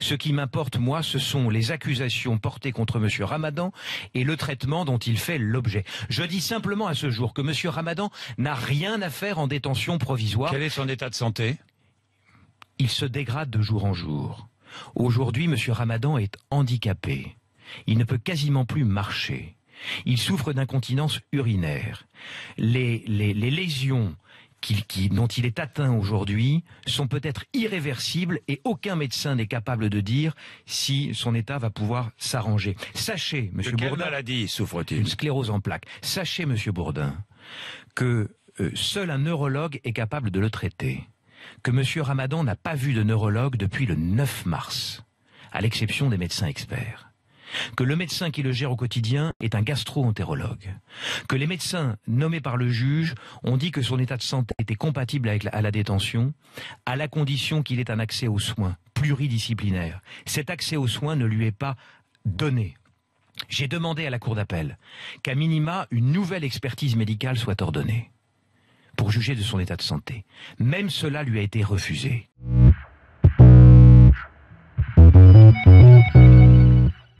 Ce qui m'importe, moi, ce sont les accusations portées contre M. Ramadan et le traitement dont il fait l'objet. Je dis simplement à ce jour que M. Ramadan n'a rien à faire en détention provisoire. Quel est son état de santé Il se dégrade de jour en jour. Aujourd'hui, M. Ramadan est handicapé. Il ne peut quasiment plus marcher. Il souffre d'incontinence urinaire. Les, les, les lésions dont il est atteint aujourd'hui sont peut-être irréversibles et aucun médecin n'est capable de dire si son état va pouvoir s'arranger. Sachez, Monsieur Bourdin Bourdin, souffre-t-il Une sclérose en plaques. Sachez, Monsieur Bourdin, que euh, seul un neurologue est capable de le traiter. Que Monsieur Ramadan n'a pas vu de neurologue depuis le 9 mars, à l'exception des médecins experts que le médecin qui le gère au quotidien est un gastro-entérologue, que les médecins nommés par le juge ont dit que son état de santé était compatible avec la, à la détention, à la condition qu'il ait un accès aux soins pluridisciplinaires. Cet accès aux soins ne lui est pas donné. J'ai demandé à la Cour d'appel qu'à minima, une nouvelle expertise médicale soit ordonnée pour juger de son état de santé. Même cela lui a été refusé.